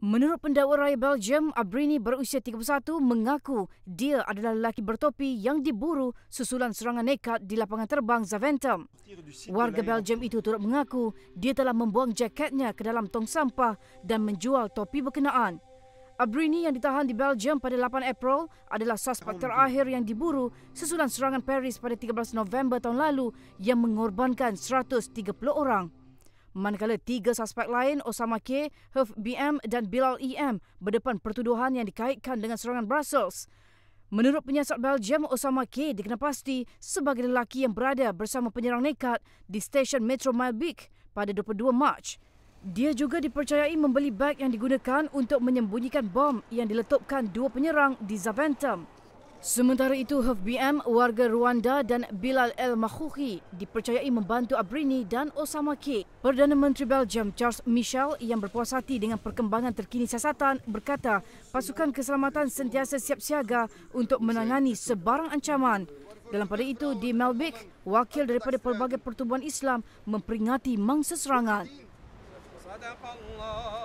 Menurut pendakwa raya Belgium, Abrini berusia 31 mengaku dia adalah lelaki bertopi yang diburu susulan serangan nekat di lapangan terbang Zaventem. Warga Belgium itu turut mengaku dia telah membuang jaketnya ke dalam tong sampah dan menjual topi berkenaan. Abrini yang ditahan di Belgium pada 8 April adalah suspek terakhir yang diburu susulan serangan Paris pada 13 November tahun lalu yang mengorbankan 130 orang. Manakala tiga suspek lain, Osama K, Herf BM dan Bilal EM berdepan pertuduhan yang dikaitkan dengan serangan Brussels. Menurut penyiasat Belgium, Osama K dikenal pasti sebagai lelaki yang berada bersama penyerang nekat di stesen Metro Malbik pada 22 Mac. Dia juga dipercayai membeli beg yang digunakan untuk menyembunyikan bom yang diletupkan dua penyerang di Zaventem. Sementara itu, HFBM, warga Rwanda dan Bilal El Makhouki dipercayai membantu Abrini dan Osama K. Perdana Menteri Belgium Charles Michel yang berpuas hati dengan perkembangan terkini siasatan berkata pasukan keselamatan sentiasa siap siaga untuk menangani sebarang ancaman. Dalam pada itu, di Melbik, wakil daripada pelbagai pertubuhan Islam memperingati mangsa serangan. Sadaqallah.